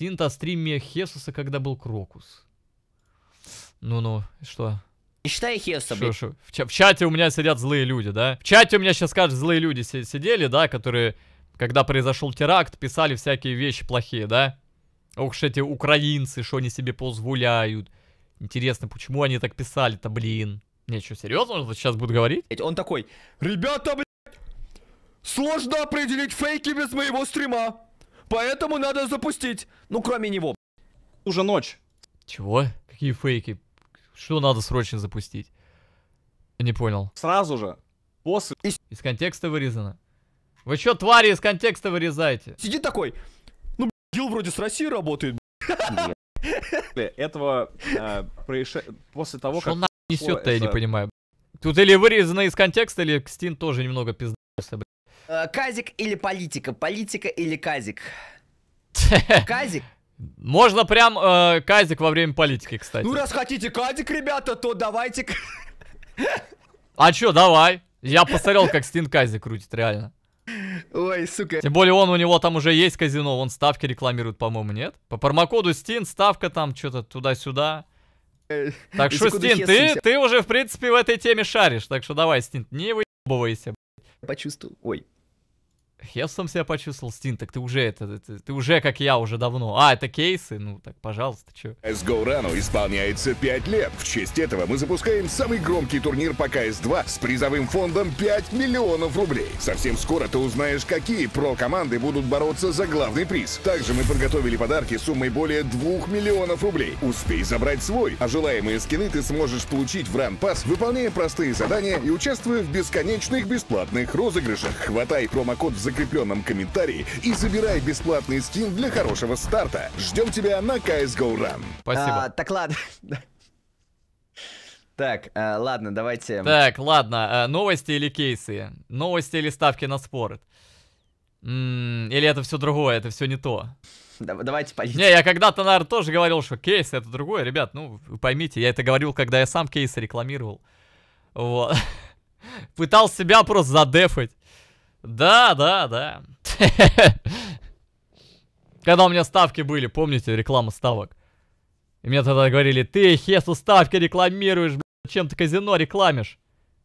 Стинт о стриме Хесуса, когда был Крокус. Ну-ну, что? Не считай Хеса, блин. Шо, шо. В, чате у меня сидят злые люди, да? В чате у меня сейчас, скажешь, злые люди сидели, да, которые, когда произошел теракт, писали всякие вещи плохие, да? Ох уж эти украинцы, что они себе позволяют. Интересно, почему они так писали-то, блин? Не, что, серьезно? Сейчас будет говорить? Он такой, ребята, блин, сложно определить фейки без моего стрима. Поэтому надо запустить. Ну, кроме него. Уже ночь. Чего? Какие фейки? Что надо срочно запустить? Не понял. Сразу же. После... Из контекста вырезано. Вы что, твари, из контекста вырезаете? Сиди такой. Ну, Гил вроде с Россией работает. Этого э, после того, Шо как... Что несет-то, я не понимаю. Тут или вырезано из контекста, или Кстин тоже немного пиздался, Э, казик или политика? Политика или Казик? Казик? Можно прям э, казик во время политики, кстати. Ну, раз хотите казик, ребята, то давайте... А чё, давай. Я посмотрел, как Стин казик крутит, реально. Ой, сука. Тем более он у него там уже есть казино, он ставки рекламирует, по-моему, нет? По промокоду Стин ставка там что-то туда-сюда. Э, так что, Стин, ты, ты уже, в принципе, в этой теме шаришь. Так что давай, Стин, не выебывайся. Почувствую, Ой, Хевсом себя почувствовал, Стин, так ты уже это, ты, ты уже как я уже давно. А, это кейсы? Ну, так, пожалуйста, чё. CSGO Run исполняется 5 лет. В честь этого мы запускаем самый громкий турнир по CS2 с призовым фондом 5 миллионов рублей. Совсем скоро ты узнаешь, какие про-команды будут бороться за главный приз. Также мы подготовили подарки суммой более 2 миллионов рублей. Успей забрать свой, а желаемые скины ты сможешь получить в Ранпас, выполняя простые задания и участвуя в бесконечных бесплатных розыгрышах. Хватай промокод за закрепленном комментарии и забирай бесплатный скин для хорошего старта. Ждем тебя на CSGO Run. Спасибо. А, так, ладно. Так, э, ладно, давайте... Так, ладно, э, новости или кейсы? Новости или ставки на споры? или это все другое, это все не то? давайте политику. Не, я когда-то, наверное, тоже говорил, что кейсы это другое. Ребят, ну, вы поймите, я это говорил, когда я сам кейсы рекламировал. Вот. Пытался себя просто задефать. Да, да, да. Когда у меня ставки были, помните, реклама ставок? И мне тогда говорили, ты, Хесу, ставки рекламируешь, блядь, чем ты казино рекламишь?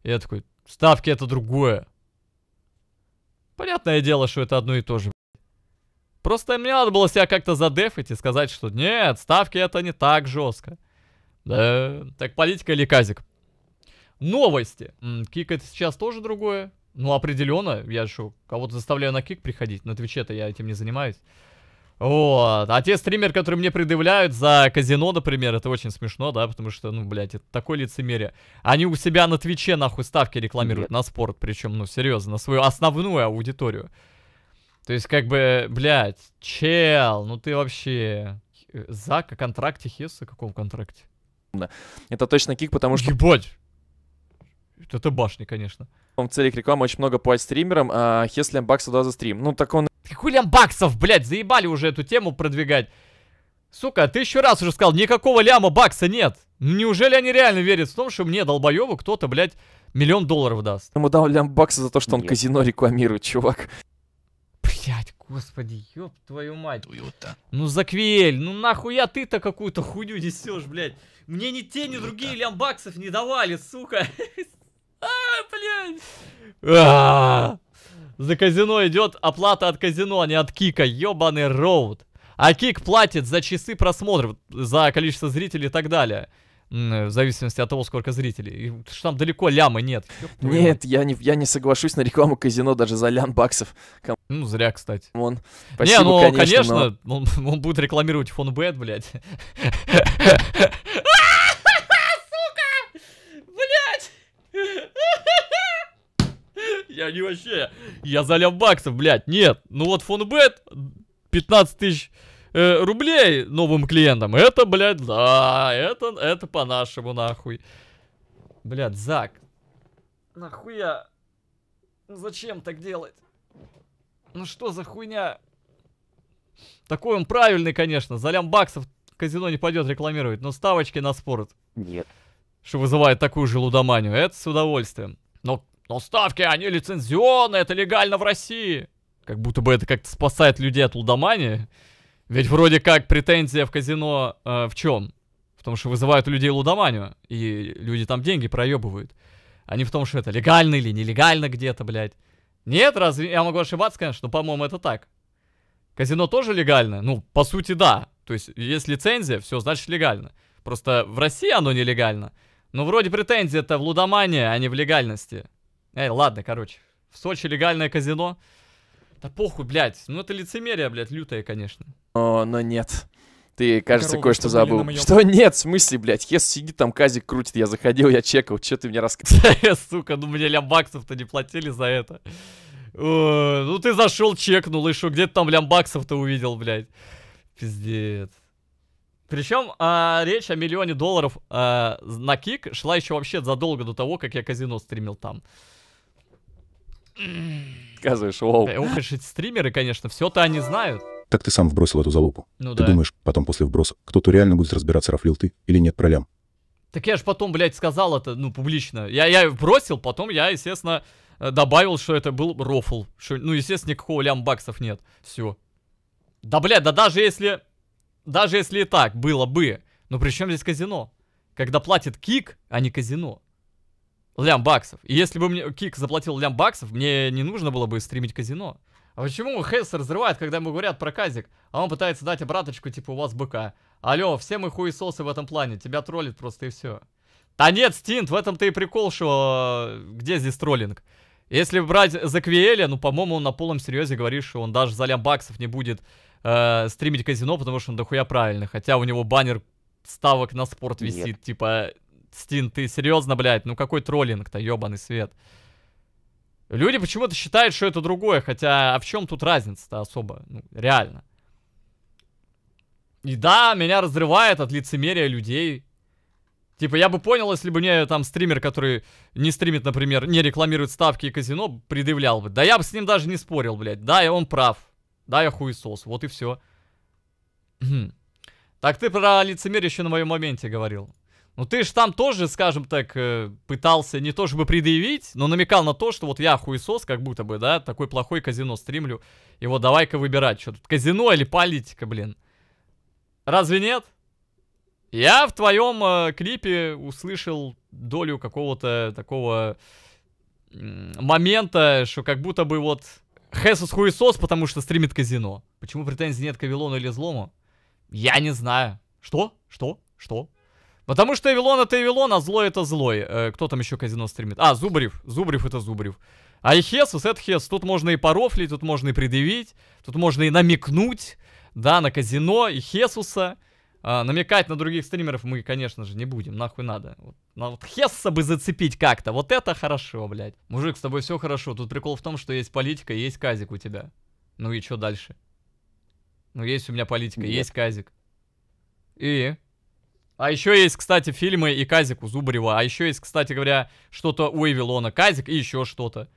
И я такой, ставки это другое. Понятное дело, что это одно и то же, Просто мне надо было себя как-то задефить и сказать, что нет, ставки это не так жестко. Да, так политика или казик? Новости. Кик это сейчас тоже другое. Ну, определенно, я же кого-то заставляю на кик приходить, на Твиче-то я этим не занимаюсь. Вот, а те стримеры, которые мне предъявляют за казино, например, это очень смешно, да, потому что, ну, блядь, это такое лицемерие. Они у себя на Твиче, нахуй, ставки рекламируют Нет. на спорт, причем, ну, серьезно, на свою основную аудиторию. То есть, как бы, блядь, чел, ну ты вообще... Э, Зак о контракте Хесса? Каком контракте? Это точно кик, потому что... Ебать! Это башня, конечно. Он в целях рекламы очень много платит стримерам, а если лямбаксов дал за стрим. Ну, так он... Какой лямбаксов, блядь, заебали уже эту тему продвигать. Сука, а ты еще раз уже сказал, никакого ляма бакса нет. Ну, неужели они реально верят в том, что мне, долбоеву, кто-то, блядь, миллион долларов даст? Ему дал лям бакса за то, что он нет. казино рекламирует, чувак. Блять, господи, ёб твою мать. Туюта. Ну, Заквель, ну нахуя ты-то какую-то хуйню несешь, блядь? Мне ни те, ни Туюта. другие лямбаксов не давали, сука. А, блядь. За казино идет оплата от казино, а не от кика. Ёбаный роуд. А кик платит за часы просмотров, за количество зрителей и так далее. В зависимости от того, сколько зрителей. что там далеко лямы нет. Нет, я не, я не соглашусь на рекламу казино даже за лям баксов. Ком... Ну, зря, кстати. Он. Спасибо, не, ну, конечно, конечно но... он, он будет рекламировать фонбет, блядь. Я не вообще. Я залил баксов, блядь. Нет. Ну вот фонбет 15 тысяч э, рублей новым клиентам. Это, блядь, да. Это, это по-нашему, нахуй. Блядь, Зак. Нахуя? Ну зачем так делать? Ну что за хуйня? Такой он правильный, конечно. Залям баксов казино не пойдет рекламировать, но ставочки на спорт. Нет что вызывает такую же лудоманию. Это с удовольствием. Но, но ставки, они лицензионные, это легально в России. Как будто бы это как-то спасает людей от лудомании. Ведь вроде как претензия в казино э, в чем? В том, что вызывают людей лудоманию, и люди там деньги проебывают. А не в том, что это легально или нелегально где-то, блядь. Нет, разве... Я могу ошибаться, конечно, но, по-моему, это так. Казино тоже легально? Ну, по сути, да. То есть, есть лицензия, все, значит, легально. Просто в России оно нелегально. Ну, вроде претензии это в лудомании, а не в легальности. Эй, ладно, короче. В Сочи легальное казино. Да похуй, блядь. Ну, это лицемерие, блядь, лютое, конечно. О, но нет. Ты, кажется, кое-что забыл. Моем... Что нет, в смысле, блядь? Хес сидит там, казик крутит. Я заходил, я чекал. Че ты мне рассказываешь? Э, сука, ну мне лямбаксов то не платили за это. Ну ты зашел, чекнул, и что, где ты там лямбаксов-то увидел, блядь? Пиздец. Причем а, речь о миллионе долларов а, на кик шла еще вообще задолго до того, как я казино стримил там. Сказываешь, лол. Э, Ох, стримеры, конечно, все-то они знают. Так ты сам вбросил эту залупу. Ну ты да. думаешь, потом после вброса кто-то реально будет разбираться, рафлил ты или нет пролям? Так я же потом, блядь, сказал это, ну, публично. Я, я бросил, потом я, естественно, э, добавил, что это был рофл. Что, ну, естественно, никакого лям баксов нет. Все. Да, блядь, да даже если даже если и так было бы, но при чем здесь казино? Когда платит кик, а не казино. Лям баксов. И если бы мне кик заплатил лям баксов, мне не нужно было бы стримить казино. А почему Хейс разрывает, когда ему говорят про казик, а он пытается дать обраточку, типа у вас быка? Алло, все мы хуесосы в этом плане, тебя троллит просто и все. Да нет, Стинт, в этом-то и прикол, что... Э, где здесь троллинг? Если брать Заквиэля, ну, по-моему, он на полном серьезе говорит, что он даже за лям баксов не будет э, стримить казино, потому что он дохуя правильно. Хотя у него баннер ставок на спорт висит. Нет. Типа, Стин, ты серьезно, блядь? Ну какой троллинг-то, ебаный свет. Люди почему-то считают, что это другое, хотя а в чем тут разница-то особо? Ну, реально. И да, меня разрывает от лицемерия людей. Типа, я бы понял, если бы мне там стример, который не стримит, например, не рекламирует ставки и казино, предъявлял бы. Да я бы с ним даже не спорил, блядь. Да, и он прав. Да, я хуесос, вот и все. Хм. так ты про лицемерие еще на моем моменте говорил. Ну ты ж там тоже, скажем так, э, пытался не то чтобы предъявить, но намекал на то, что вот я хуесос, как будто бы, да, такой плохой казино стримлю. И вот давай-ка выбирать, что тут, казино или политика, блин. Разве нет? Я в твоем э, клипе услышал долю какого-то такого момента, что как будто бы вот Хесус хуесос, потому что стримит казино. Почему претензий нет к Авилону или Злому? Я не знаю. Что? Что? Что? Потому что Эвилон это Эвилон, а злой это злой. Э, кто там еще казино стримит? А, Зубрев. Зубрев это Зубрев. А и Хесус это Хесус. Тут можно и порофлить, тут можно и предъявить, тут можно и намекнуть, да, на казино и Хесуса. А, намекать на других стримеров мы, конечно же, не будем. Нахуй надо. Вот но ну, вот Хесса бы зацепить как-то. Вот это хорошо, блядь. Мужик, с тобой все хорошо. Тут прикол в том, что есть политика и есть казик у тебя. Ну и что дальше? Ну есть у меня политика, Нет. есть казик. И? А еще есть, кстати, фильмы и казик у Зубарева. А еще есть, кстати говоря, что-то у Эвилона. Казик и еще что-то.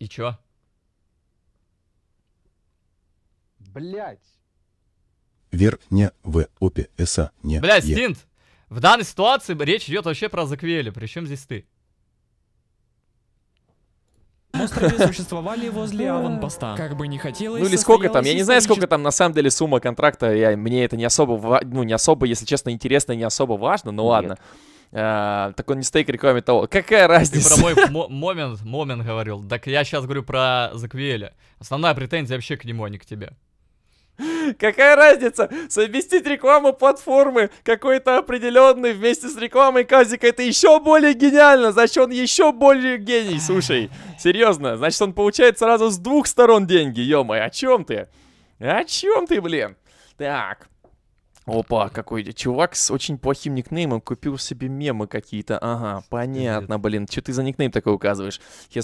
И чё? Блять. Вер, не, в, опе, эса, не, Блять, стинт! В данной ситуации речь идет вообще про Заквели. Причем здесь ты? Монстры существовали возле аванпоста. Как бы не хотелось. Ну или сколько там, я не знаю, сколько там на самом деле сумма контракта. Я, мне это не особо, ну не особо, если честно, интересно, не особо важно, но Нет. ладно. А, так он не стейк рекламе того. Какая разница? Ты про мой момент, момент говорил. Так я сейчас говорю про Заквеля. Основная претензия вообще к нему, а не к тебе. Какая разница? Совместить рекламу платформы какой-то определенной вместе с рекламой Казика, это еще более гениально, значит он еще более гений, слушай. Серьезно, значит он получает сразу с двух сторон деньги, ё-моё, о чем ты? О чем ты, блин? Так, Опа, какой чувак с очень плохим никнеймом купил себе мемы какие-то. Ага, понятно, блин. Что ты за никнейм такой указываешь? Я...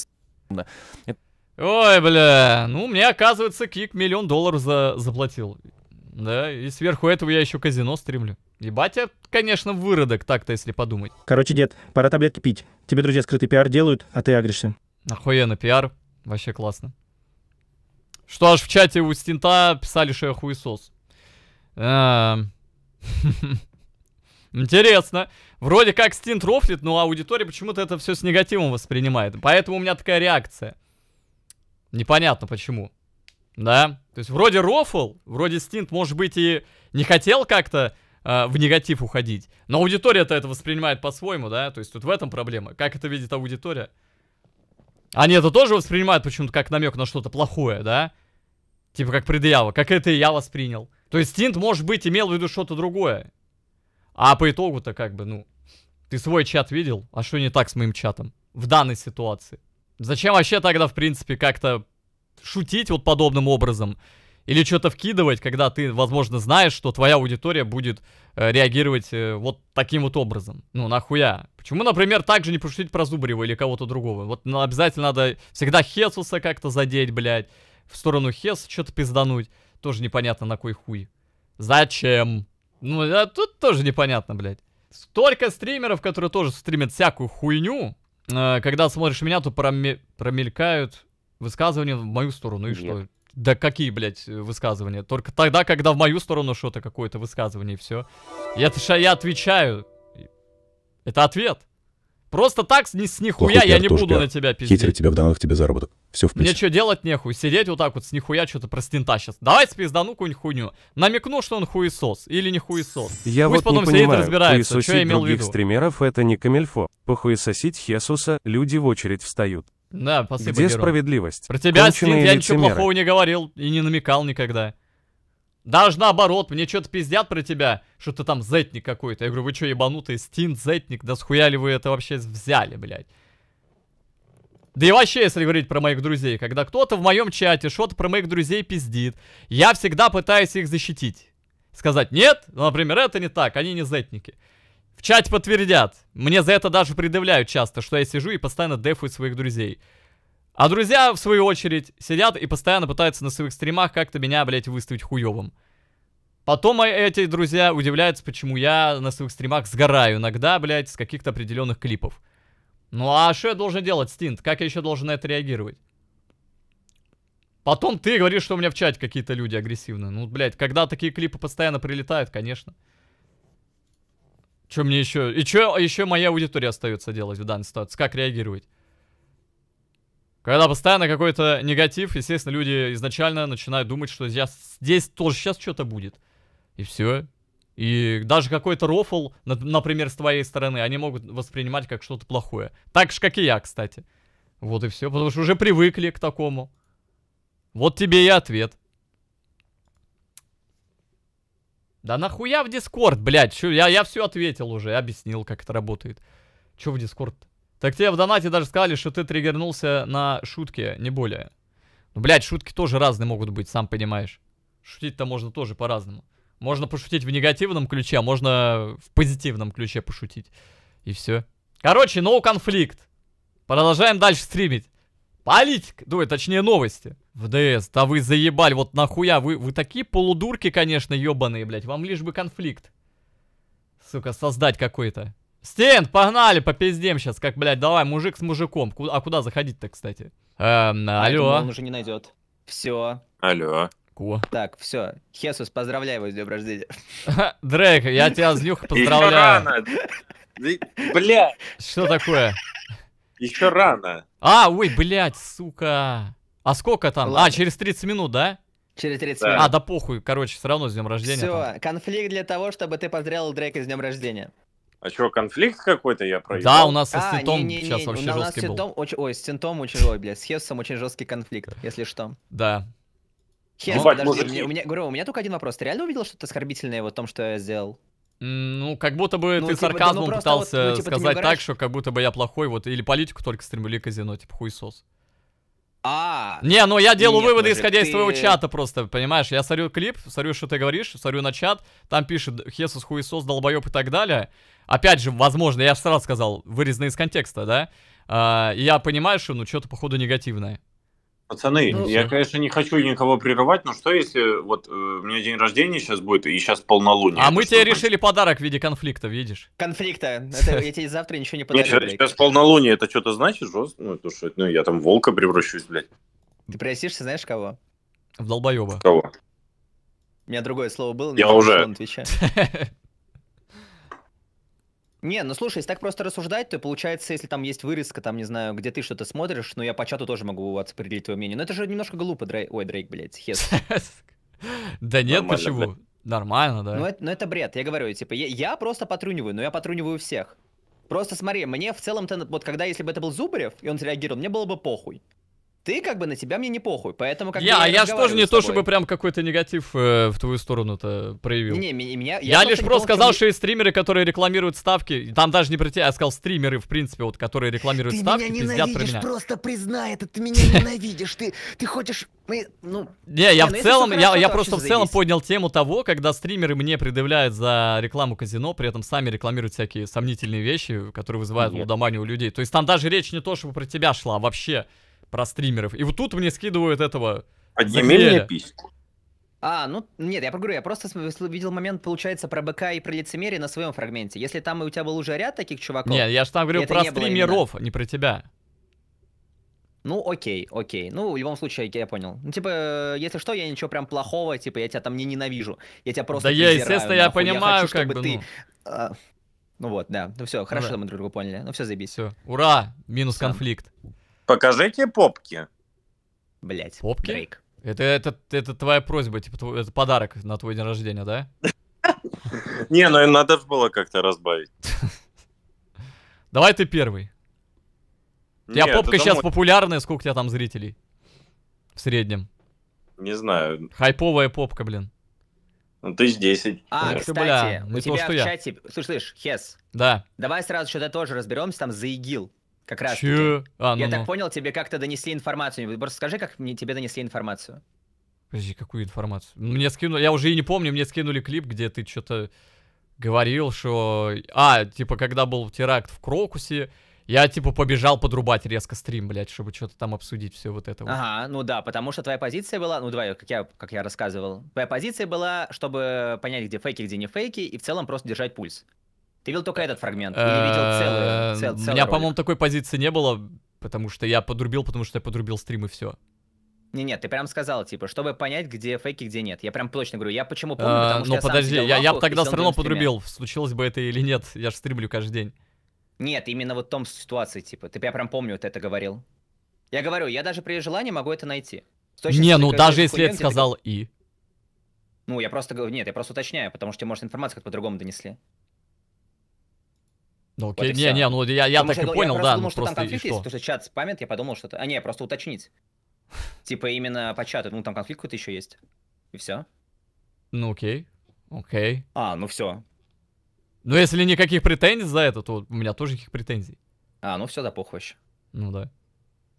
Это Ой, бля, ну мне, оказывается, Кик миллион долларов за заплатил. Да, и сверху этого я еще казино стримлю. И батя, конечно, выродок так-то, если подумать. Короче, дед, пора таблетки пить. Тебе друзья скрытый пиар делают, а ты агришься. Охуенно, пиар. Вообще классно. Что аж в чате у Стинта писали, что я хуесос. Эм. Интересно. Вроде как Стинт рофлит, но аудитория почему-то это все с негативом воспринимает. Поэтому у меня такая реакция. Непонятно почему. Да? То есть вроде рофл, вроде стинт, может быть, и не хотел как-то э, в негатив уходить. Но аудитория-то это воспринимает по-своему, да? То есть тут в этом проблема. Как это видит аудитория? Они это тоже воспринимают почему-то как намек на что-то плохое, да? Типа как предъява. Как это и я воспринял. То есть стинт, может быть, имел в виду что-то другое. А по итогу-то как бы, ну... Ты свой чат видел? А что не так с моим чатом? В данной ситуации. Зачем вообще тогда, в принципе, как-то шутить вот подобным образом? Или что-то вкидывать, когда ты, возможно, знаешь, что твоя аудитория будет э, реагировать э, вот таким вот образом? Ну, нахуя? Почему, например, также не пошутить про Зубарева или кого-то другого? Вот ну, обязательно надо всегда Хесуса как-то задеть, блядь. В сторону Хес что-то пиздануть. Тоже непонятно на кой хуй. Зачем? Ну, а тут тоже непонятно, блядь. Столько стримеров, которые тоже стримят всякую хуйню, Э, когда смотришь меня, то промелькают высказывания в мою сторону. И что? Да какие, блядь, э, высказывания? Только тогда, когда в мою сторону что-то какое-то высказывание и все. Я, я отвечаю. Это ответ. Просто так с, ни, с нихуя Плохой я пиар, не буду пиар. на тебя пиздить. Хитрить тебе в данных тебе заработок. Все впись. Мне что делать нехуй? Сидеть вот так вот с нихуя что-то про стента сейчас. Давай спиздану какую-нибудь хуйню. Намекну, что он хуесос. Или не хуесос. Я Пусть вот потом не сидит понимаю, разбирается, что я имел в виду. стримеров это не камельфо. Похуесосить Хесуса люди в очередь встают. Да, спасибо, Где Герон. справедливость? Про тебя, Стив, я ничего плохого не говорил и не намекал никогда. Даже наоборот, мне что-то пиздят про тебя, что ты там зетник какой-то. Я говорю, вы что, ебанутый, стин, зетник, да схуя ли вы это вообще взяли, блядь? Да и вообще, если говорить про моих друзей, когда кто-то в моем чате что-то про моих друзей пиздит, я всегда пытаюсь их защитить. Сказать «нет», например, это не так, они не зетники. В чате подтвердят. Мне за это даже предъявляют часто, что я сижу и постоянно дефую своих друзей. А друзья, в свою очередь, сидят и постоянно пытаются на своих стримах как-то меня, блядь, выставить хуёвым. Потом эти друзья удивляются, почему я на своих стримах сгораю иногда, блядь, с каких-то определенных клипов. Ну а что я должен делать, Стинт? Как я еще должен на это реагировать? Потом ты говоришь, что у меня в чате какие-то люди агрессивные. Ну, блядь, когда такие клипы постоянно прилетают, конечно. Что мне еще? И что еще моя аудитория остается делать в данной ситуации? Как реагировать? Когда постоянно какой-то негатив, естественно, люди изначально начинают думать, что я здесь тоже сейчас что-то будет. И все. И даже какой-то рофл, например, с твоей стороны, они могут воспринимать как что-то плохое. Так же, как и я, кстати. Вот и все, потому что уже привыкли к такому. Вот тебе и ответ. Да нахуя в Дискорд, блядь? Чё, я, я все ответил уже, объяснил, как это работает. Че в Дискорд? Так тебе в донате даже сказали, что ты триггернулся на шутки, не более. Ну, блядь, шутки тоже разные могут быть, сам понимаешь. Шутить-то можно тоже по-разному. Можно пошутить в негативном ключе, а можно в позитивном ключе пошутить. И все. Короче, no конфликт. Продолжаем дальше стримить. Политика, ну, точнее новости. В ДС, да вы заебали, вот нахуя, вы, вы такие полудурки, конечно, ебаные, блядь, вам лишь бы конфликт. Сука, создать какой-то. Стенд, погнали, по пиздем сейчас, как, блядь, давай, мужик с мужиком. Куда, а куда заходить-то, кстати? Эм, алло. Поэтому он уже не найдет. Все. Алло. Ко. Так, все. Хесус, поздравляю его с днем рождения. Дрейк, я тебя с днюха поздравляю. Бля. Что такое? Еще рано. А, ой, блядь, сука. А сколько там? А, Ладно. А, через 30 минут, да? Через 30 да. минут. А, да похуй, короче, все равно с днем рождения. Все, там. конфликт для того, чтобы ты поздравил Дрейка с днем рождения. А что, конфликт какой-то я проебал? Да, у нас со а, Синтом не, не, не, сейчас вообще у нас жесткий с Синтом, был. Очень, ой, с Синтом очень, жесткий, блядь, с Хесусом очень жесткий конфликт, если что. Да, Хер, Ебать, подожди, мужики. у, меня, говорю, у меня только один вопрос. Ты реально увидел что-то оскорбительное в том, что я сделал? Ну, как будто бы ну, ты типа, сарказмом да, ну, пытался вот, ну, типа, сказать так, что как будто бы я плохой, вот, или политику только стримлю, или казино, типа хуесос. А. Не, ну я делаю нет, выводы, исходя ты... из твоего чата просто, понимаешь? Я сорю клип, сорю, что ты говоришь, сорю на чат, там пишет Хесус, хуесос, долбоеб и так далее. Опять же, возможно, я сразу сказал, вырезано из контекста, да? А, я понимаю, что ну что-то походу негативное. Пацаны, ну, я, конечно, не хочу никого прерывать, но что если вот э, у меня день рождения сейчас будет и сейчас полнолуние? А мы тебе решили подарок в виде конфликта, видишь? Конфликта. Это, я тебе завтра ничего не подарю. Нет, сейчас полнолуние, это что-то значит жестко? Ну, это что, ну, я там волка превращусь, блядь. Ты превратишься, знаешь, кого? В долбоеба. В кого? У меня другое слово было. Я уже. Не, ну слушай, если так просто рассуждать, то получается, если там есть вырезка, там, не знаю, где ты что-то смотришь, но ну, я по чату тоже могу определить твое мнение. Но это же немножко глупо, Дрейк. Ой, Дрейк, блядь, хес. Да нет, почему? Нормально, да. Ну, ну это бред, я говорю, типа, я просто потруниваю, но я потруниваю всех. Просто смотри, мне в целом-то, вот когда, если бы это был Зубарев, и он реагировал, мне было бы похуй ты как бы на тебя мне не похуй, поэтому как я, бы... Я, а я же тоже не то, чтобы прям какой-то негатив э, в твою сторону-то проявил. Не, меня... Я, я лишь просто сказал, что есть стримеры, которые рекламируют ставки, там даже не про тебя, а я сказал стримеры, в принципе, вот, которые рекламируют ты ставки, меня пиздят про меня. просто признай это, ты меня ненавидишь, ты, ты хочешь... Мы, ну... Не, я в ну, целом, я, я просто в целом поднял тему того, когда стримеры мне предъявляют за рекламу казино, при этом сами рекламируют всякие сомнительные вещи, которые вызывают лудоманию у людей. То есть там даже речь не то, чтобы про тебя шла, вообще про стримеров. И вот тут мне скидывают этого... Подними мне письку. А, ну, нет, я говорю, я просто видел момент, получается, про БК и про лицемерие на своем фрагменте. Если там у тебя был уже ряд таких чуваков... Нет, я же там говорю про стримеров, а не про тебя. Ну, окей, окей. Ну, в любом случае, я понял. Ну, типа, если что, я ничего прям плохого, типа, я тебя там не ненавижу. Я тебя просто Да я, естественно, я понимаю, как бы, ты... Ну. А, ну... вот, да. Ну все, хорошо, Ура. Ну мы друг друга поняли. Ну все, заебись. Все. Ура! Минус конфликт. Покажите попки. Блять. Попки? Дрейк. Это, это, это твоя просьба, типа, твой, это подарок на твой день рождения, да? Не, ну надо же было как-то разбавить. Давай ты первый. У тебя попка сейчас популярная, сколько у тебя там зрителей? В среднем. Не знаю. Хайповая попка, блин. Ну, тысяч десять. А, кстати, бля, у тебя в чате... Слышь, слышь, Хес. Да. Давай сразу что-то тоже разберемся там за ИГИЛ. Как раз. Че? А, ну, Я ну. так ну. понял, тебе как-то донесли информацию. Просто скажи, как мне тебе донесли информацию. Подожди, какую информацию? Мне скинули, я уже и не помню, мне скинули клип, где ты что-то говорил, что... А, типа, когда был теракт в Крокусе, я, типа, побежал подрубать резко стрим, блядь, чтобы что-то там обсудить, все вот это. Ага, ну да, потому что твоя позиция была, ну давай, как я, как я рассказывал, твоя позиция была, чтобы понять, где фейки, где не фейки, и в целом просто держать пульс. Ты видел только этот фрагмент? Или видел э, целый, цел, У меня, по-моему, такой позиции не было, потому что я подрубил, потому что я подрубил стрим и все. Не, нет, ты прям сказал, типа, чтобы понять, где фейки, где нет. Я прям точно говорю, я почему помню, э, потому что. Ну подожди, я бы тогда все равно подрубил, случилось бы это или нет. Я же стримлю каждый день. Нет, именно вот в том ситуации, типа, ты я прям помню, ты это говорил. Я говорю, я даже при желании могу это найти. Не, ну даже если это сказал и. Ну, я просто говорю, нет, я просто уточняю, потому что, может, информацию как по-другому донесли. Ну, окей, вот не, не, ну я, я так и понял, я да. Ну, думал, ну, что просто там конфликт есть, потому что чат спамит, я подумал, что... это, А, не, просто уточнить. Типа именно по чату, ну там конфликт какой-то еще есть. И все. Ну окей, окей. А, ну все. Ну если никаких претензий за это, то у меня тоже никаких претензий. А, ну все, да похуй еще. Ну да.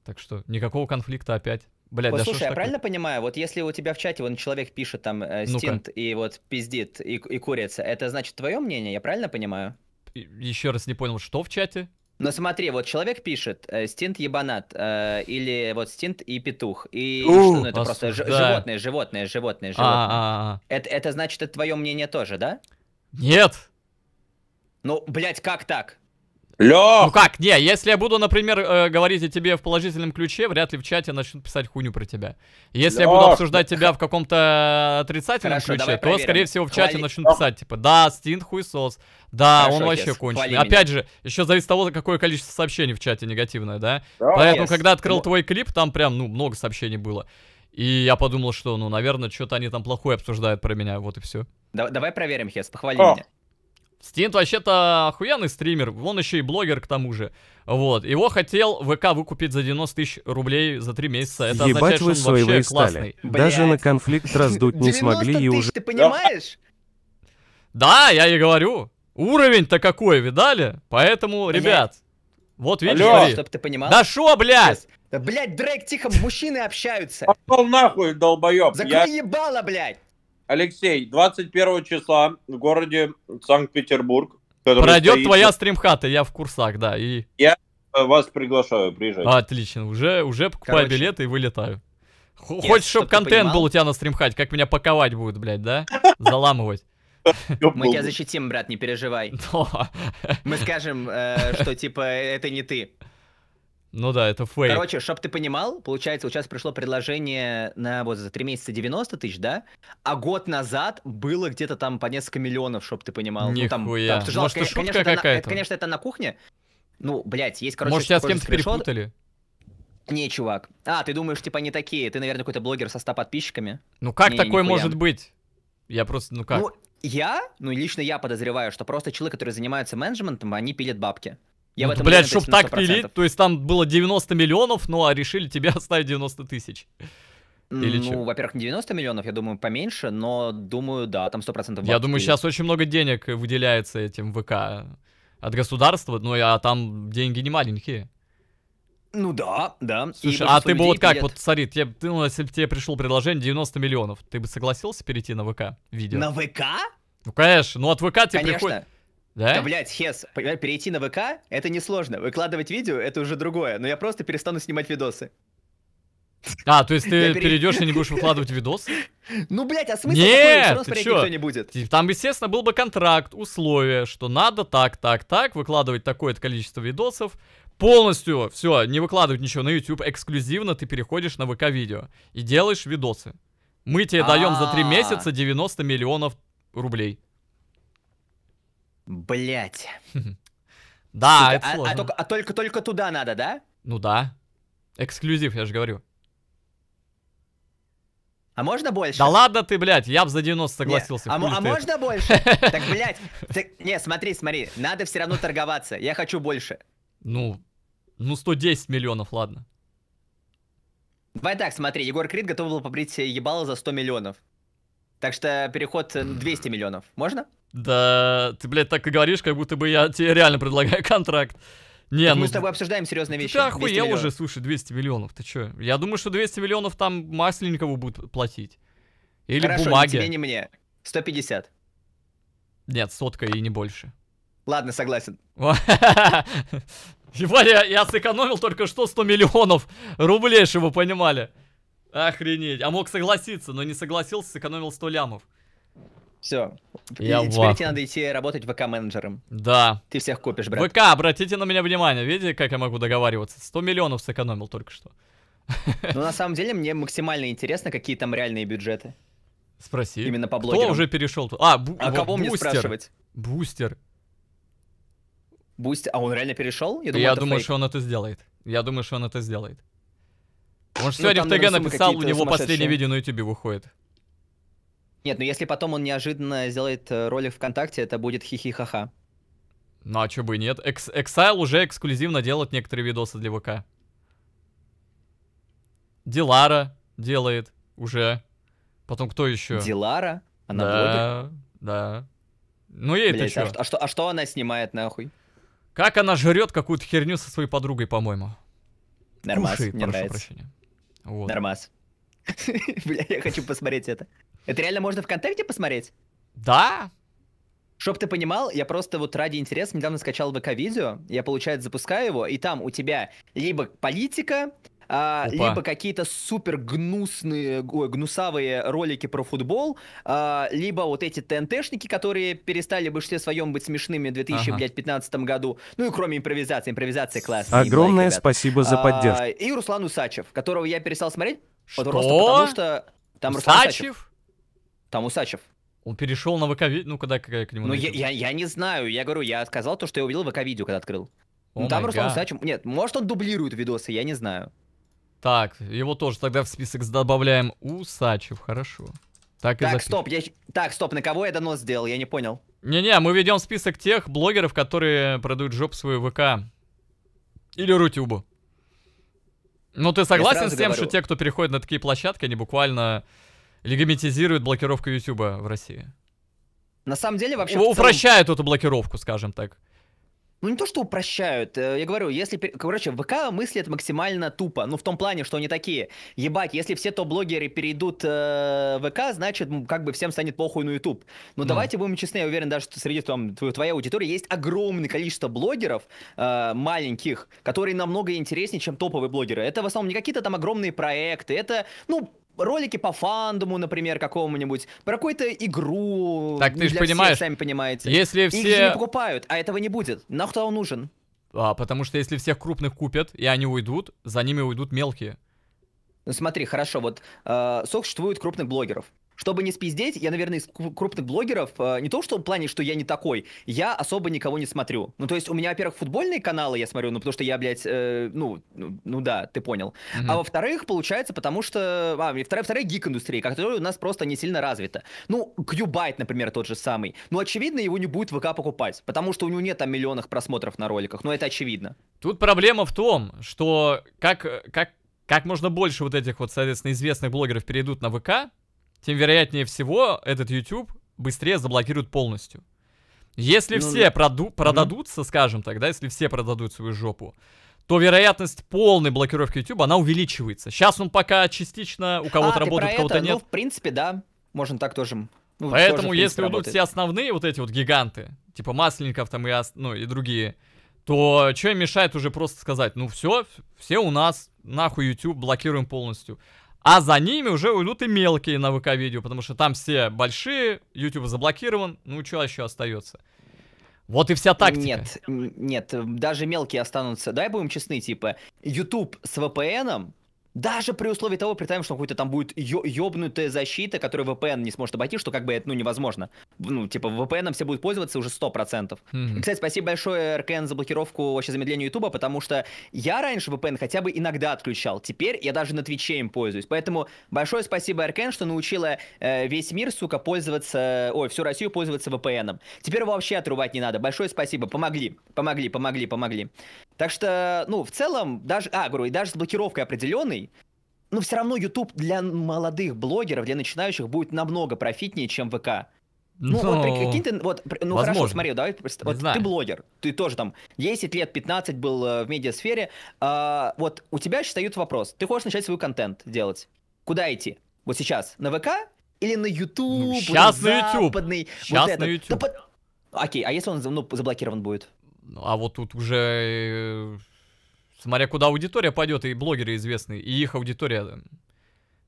Так что никакого конфликта опять. Блядь, вот, да слушай, я такое? правильно понимаю, вот если у тебя в чате вон человек пишет там э, стинт ну и вот пиздит и, и курится, это значит твое мнение, я правильно понимаю? еще раз не понял, что в чате? Ну смотри, вот человек пишет э, стинт ебанат э, или вот стинт и петух и, У, что, ну, это ос... просто да. животное, животное, животное, а, животное. А, а, это это значит это твое мнение тоже, да? Нет. Ну блять, как так? Лё! Ну как, не, если я буду, например, э, говорить о тебе в положительном ключе, вряд ли в чате начнут писать хуйню про тебя. Если Лёх! я буду обсуждать тебя в каком-то э, отрицательном Хорошо, ключе, то, скорее всего, в Хвали... чате начнут писать, типа, да, Стин хуесос, да, Хорошо, он вообще yes. конченый. Хвали Опять меня. же, еще зависит от того, какое количество сообщений в чате негативное, да? Oh, Поэтому, yes. когда открыл ну твой клип, там прям, ну, много сообщений было. И я подумал, что, ну, наверное, что-то они там плохое обсуждают про меня, вот и все. Да, давай проверим, Хес, похвали О. меня. Стинт вообще-то охуенный стример, он еще и блогер к тому же. Вот, его хотел ВК выкупить за 90 тысяч рублей за три месяца. Это Ебать означает, вы что он вообще классный. Блядь. Даже на конфликт раздуть не смогли тысяч, и уже... ты понимаешь? Да, я и говорю. Уровень-то какой, видали? Поэтому, ребят, вот видишь, Алло, чтоб ты понимал. Да шо, блядь? блядь, Дрейк, тихо, мужчины общаются. Пошел нахуй, долбоеб. Закрой ебало, блядь. Алексей, 21 числа в городе Санкт-Петербург. Пройдет стоит... твоя стримхата, я в курсах, да. И... Я э, вас приглашаю, приезжать. Отлично, уже, уже покупаю Короче. билеты и вылетаю. Х Нет, хочешь, чтобы контент понимал? был у тебя на стримхате, как меня паковать будет, блядь, да? Заламывать. Мы тебя защитим, брат, не переживай. Мы скажем, э, что типа это не ты. Ну да, это фейк. Короче, чтоб ты понимал, получается, вот сейчас пришло предложение на вот за три месяца 90 тысяч, да? А год назад было где-то там по несколько миллионов, чтоб ты понимал. Нихуя. Ну, там, там обсуждал, Может, это конечно, какая-то? Это, конечно, это на кухне. Ну, блядь, есть, короче, Может, тебя с кем-то скриншот. перепутали? Не, чувак. А, ты думаешь, типа, не такие. Ты, наверное, какой-то блогер со 100 подписчиками. Ну как не, такое нихуя. может быть? Я просто, ну как? Ну, я, ну лично я подозреваю, что просто человек, который занимается менеджментом, они пилят бабки. Я ну, в этом блядь, чтоб так пилить, то есть там было 90 миллионов, ну а решили тебе оставить 90 тысяч. Или ну, во-первых, не 90 миллионов, я думаю, поменьше, но думаю, да, там 100% процентов. Я думаю, сейчас очень много денег выделяется этим ВК от государства, ну а там деньги не маленькие. Ну да, да. Слушай, и а ты бы вот как, пилят... вот смотри, тебе, ты, ну, если бы тебе пришло предложение 90 миллионов, ты бы согласился перейти на ВК видео? На ВК? Ну конечно, ну от ВК тебе конечно. приходит... Да? да блядь, Хес, перейти на ВК — это несложно. Выкладывать видео — это уже другое. Но я просто перестану снимать видосы. А, то есть ты пере... перейдешь и не будешь выкладывать видос? Ну, блядь, а смысл Нет, такой, ты чё? не будет. Там, естественно, был бы контракт, условия, что надо так, так, так, выкладывать такое-то количество видосов, полностью, все, не выкладывать ничего на YouTube, эксклюзивно ты переходишь на ВК-видео и делаешь видосы. Мы тебе даем за три а. месяца 90 миллионов рублей. Блять. Да, это а, а сложно. А только, только, туда надо, да? Ну да. Эксклюзив, я же говорю. А можно больше? Да ладно ты, блядь, я бы за 90 согласился. Не, а, а можно больше? Так, блядь, не, смотри, смотри, надо все равно торговаться, я хочу больше. Ну, ну 110 миллионов, ладно. Давай так, смотри, Егор Крид готов был побрить э, ебало за 100 миллионов. Так что переход 200 э, миллионов. Можно? Да, ты, блядь, так и говоришь, как будто бы я тебе реально предлагаю контракт. Не, ну, мы с тобой обсуждаем серьезные вещи. Ты охуел уже, слушай, 200 миллионов, ты чё? Я думаю, что 200 миллионов там Масленникову будут платить. Или Хорошо, бумаги. Хорошо, тебе не мне. 150. Нет, сотка и не больше. Ладно, согласен. Ебать, я, я сэкономил только что 100 миллионов рублей, чтобы вы понимали. Охренеть. А мог согласиться, но не согласился, сэкономил 100 лямов. Все. Я и теперь тебе надо идти работать ВК-менеджером. Да. Ты всех купишь, брат. ВК, обратите на меня внимание. Видите, как я могу договариваться? 100 миллионов сэкономил только что. Ну, на самом деле, мне максимально интересно, какие там реальные бюджеты. Спроси. Именно по блогерам. Кто уже перешел? А, бу- а кого бустер. мне спрашивать? Бустер. Бустер. А он реально перешел? Я думаю, я думаю фейк. что он это сделает. Я думаю, что он это сделает. Он же ну, сегодня ну, в ТГ написал, у него последнее видео на Ютубе выходит. Нет, ну если потом он неожиданно сделает э, ролик ВКонтакте, это будет хихихаха. Ну а чё бы и нет? Экс Exile уже эксклюзивно делает некоторые видосы для ВК. Дилара делает уже. Потом кто еще? Дилара? Она да, блогер? Да. Ну ей Блять, это а, а, что, а что она снимает нахуй? Как она жрет какую-то херню со своей подругой, по-моему. Нормас, Кушает, мне прошу нравится. прощения. Вот. Нормас. Бля, я хочу посмотреть это. Это реально можно ВКонтакте посмотреть? Да. Чтоб ты понимал, я просто вот ради интереса недавно скачал ВК-видео, я, получается, запускаю его, и там у тебя либо политика, а, либо какие-то супер гнусные, ой, гнусавые ролики про футбол, а, либо вот эти ТНТшники, которые перестали в большинстве своем быть смешными в 2015 ага. году. Ну и кроме импровизации, импровизация классная. Огромное лайк, спасибо за а, поддержку. А, и Руслан Усачев, которого я перестал смотреть, что? потому что... Там Усачев? Руслан Усачев. Там Усачев. Он перешел на ВК-видео, ну, когда к, к нему... Ну, я, я, я не знаю, я говорю, я сказал то, что я увидел ВК-видео, когда открыл. Oh ну, там Руслан Усачев... Нет, может, он дублирует видосы, я не знаю. Так, его тоже тогда в список добавляем. Усачев, хорошо. Так, так стоп, я... так, стоп, на кого я донос сделал, я не понял. Не-не, мы ведем список тех блогеров, которые продают жоп свою ВК. Или Рутюбу. Ну, ты согласен с тем, говорю... что те, кто переходит на такие площадки, они буквально легимитизирует блокировку Ютуба в России. На самом деле вообще... Целом... Упрощают эту блокировку, скажем так. Ну, не то, что упрощают. Э, я говорю, если... Короче, ВК мыслит максимально тупо. Ну, в том плане, что они такие. Ебать, если все топ-блогеры перейдут э, в ВК, значит, как бы всем станет похуй на YouTube. Но mm. давайте будем честны. Я уверен даже, что среди там, твоей аудитории есть огромное количество блогеров э, маленьких, которые намного интереснее, чем топовые блогеры. Это в основном не какие-то там огромные проекты. Это, ну, ролики по фандому, например, какому-нибудь, про какую-то игру. Так ты же понимаешь, всех, сами понимаете. Если все... Их же не покупают, а этого не будет. На кто он нужен? А, потому что если всех крупных купят, и они уйдут, за ними уйдут мелкие. Ну смотри, хорошо, вот э, существует крупных блогеров. Чтобы не спиздеть, я, наверное, из крупных блогеров, э, не то что в плане, что я не такой, я особо никого не смотрю. Ну, то есть у меня, во-первых, футбольные каналы я смотрю, ну, потому что я, блядь, э, ну, ну, ну да, ты понял. Mm-hmm. А во-вторых, получается, потому что... А, вторая, вторая гик-индустрия, которая у нас просто не сильно развита. Ну, Кьюбайт, например, тот же самый. Ну, очевидно, его не будет ВК покупать, потому что у него нет там миллионов просмотров на роликах, но ну, это очевидно. Тут проблема в том, что как, как, как можно больше вот этих вот, соответственно, известных блогеров перейдут на ВК, тем вероятнее всего этот YouTube быстрее заблокируют полностью. Если ну, все проду- продадутся, угу. скажем так, да, если все продадут свою жопу, то вероятность полной блокировки YouTube, она увеличивается. Сейчас он пока частично у кого-то а, работает, у кого-то нет. Ну, в принципе, да, можно так тоже. Ну, Поэтому, тоже, если работает. уйдут все основные вот эти вот гиганты, типа Масленников там и, ну, и другие, то что им мешает уже просто сказать, ну все, все у нас, нахуй YouTube, блокируем полностью. А за ними уже уйдут и мелкие на ВК-видео, потому что там все большие, YouTube заблокирован, ну что еще остается? Вот и вся тактика. Нет, нет, даже мелкие останутся. Давай будем честны, типа, YouTube с VPN даже при условии того, при том, что какой-то там будет ёбнутая защита, которую VPN не сможет обойти, что как бы это, ну, невозможно. Ну, типа, VPN все будут пользоваться уже 100%. Mm-hmm. кстати, спасибо большое РКН за блокировку, вообще замедление Ютуба, потому что я раньше VPN хотя бы иногда отключал. Теперь я даже на Твиче им пользуюсь. Поэтому большое спасибо РКН, что научила э, весь мир, сука, пользоваться, ой, всю Россию пользоваться VPN. Теперь его вообще отрубать не надо. Большое спасибо, помогли, помогли, помогли, помогли. Так что, ну, в целом, даже, а, говорю, и даже с блокировкой определенной, но все равно YouTube для молодых блогеров, для начинающих будет намного профитнее, чем ВК. Ну, Но... вот прикинь ну, ты, вот, ну Возможно. хорошо, смотри, давай, вот ты блогер, ты тоже там 10 лет, 15 был э, в медиасфере, э, вот у тебя сейчас встает вопрос, ты хочешь начать свой контент делать, куда идти? Вот сейчас, на ВК или на YouTube? Ну, сейчас на YouTube, западный, сейчас вот на YouTube. Да, по... Окей, а если он ну, заблокирован будет? Ну, а вот тут уже э, Смотря куда аудитория пойдет, и блогеры известные, и их аудитория. Эм,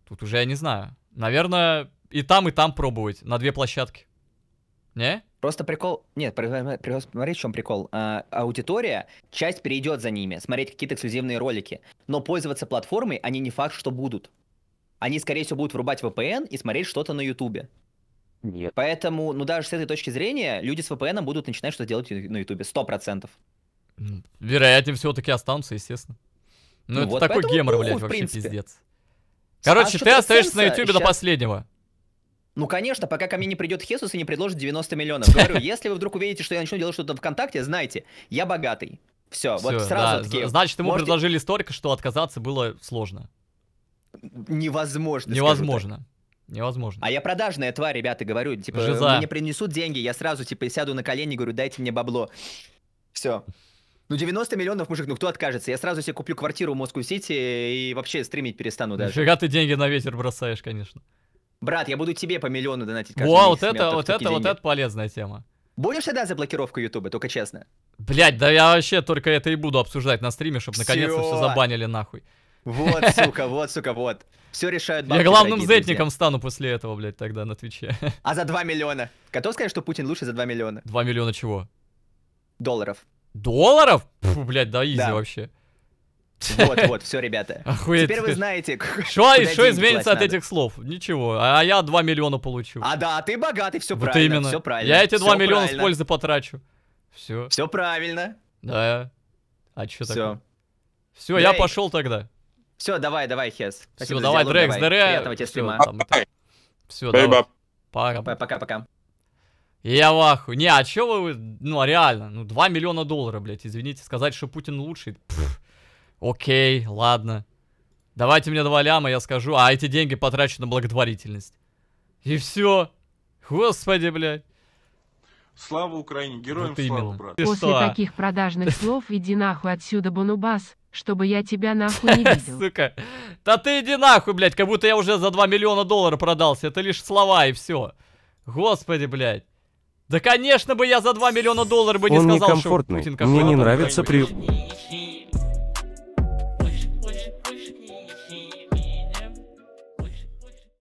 тут уже я не знаю. Наверное, и там, и там пробовать, на две площадки. Не? Просто прикол... Нет, смотри, в чем прикол. А, аудитория, часть перейдет за ними, смотреть какие-то эксклюзивные ролики. Но пользоваться платформой они не факт, что будут. Они, скорее всего, будут врубать VPN и смотреть что-то на Ютубе. Нет. Поэтому, ну даже с этой точки зрения, люди с VPN будут начинать что-то делать на Ютубе, сто процентов. Вероятнее всего таки останутся, естественно. Ну, ну это вот такой гемор, ну, блядь, вообще принципе. пиздец. Короче, а ты остаешься на Ютубе сейчас... до последнего. Ну, конечно, пока ко мне не придет Хесус и не предложит 90 миллионов. Говорю, если вы вдруг увидите, что я начну делать что-то ВКонтакте, знайте, я богатый. Все, вот сразу да. Значит, ему можете... предложили столько, что отказаться было сложно. Невозможно. Невозможно. Невозможно. А я продажная тварь, ребята, говорю. Типа, Жиза. мне принесут деньги, я сразу, типа, сяду на колени и говорю, дайте мне бабло. Все. Ну, 90 миллионов, мужик, ну кто откажется? Я сразу себе куплю квартиру в Москву-Сити и вообще стримить перестану даже. Нифига ты деньги на ветер бросаешь, конечно. Брат, я буду тебе по миллиону донатить каждый Во, месяц. вот это, вот это, вот это полезная тема. Будешь тогда за блокировку Ютуба, только честно? Блять, да я вообще только это и буду обсуждать на стриме, чтобы наконец-то все забанили нахуй. Вот, сука, вот, сука, вот. Все решают бабки, Я главным зетником стану после этого, блядь, тогда на Твиче. А за 2 миллиона? Готов сказать, что Путин лучше за 2 миллиона? 2 миллиона чего? Долларов. Долларов? Фу, блядь, да изи да. вообще. Вот, вот, все, ребята. Охуеть. Теперь вы знаете, что что изменится от этих слов? Ничего. А я 2 миллиона получу. А да, ты богатый, все правильно. вот Именно. Все правильно. Я эти 2 миллиона с пользы потрачу. Все. Все правильно. Да. А что такое? Все, я пошел тогда. Все, давай, давай, Хес. Все, давай, дрекс, Дрейк. Приятного тебе стрима. Все, давай. Пока-пока. Я ваху, Не, а чё вы... Ну, реально. Ну, 2 миллиона долларов, блядь. Извините, сказать, что Путин лучший. Пфф. Окей, ладно. Давайте мне 2 ляма, я скажу. А эти деньги потрачу на благотворительность. И все. Господи, блядь. Слава Украине, героям вот слава, брат. После что? таких продажных слов иди нахуй отсюда, Бонубас, чтобы я тебя нахуй не видел. Сука. Да ты иди нахуй, блядь, как будто я уже за 2 миллиона долларов продался. Это лишь слова и все. Господи, блядь. Да, конечно бы я за 2 миллиона долларов бы не Он сказал, что Путин какой-то... Мне не нравится при...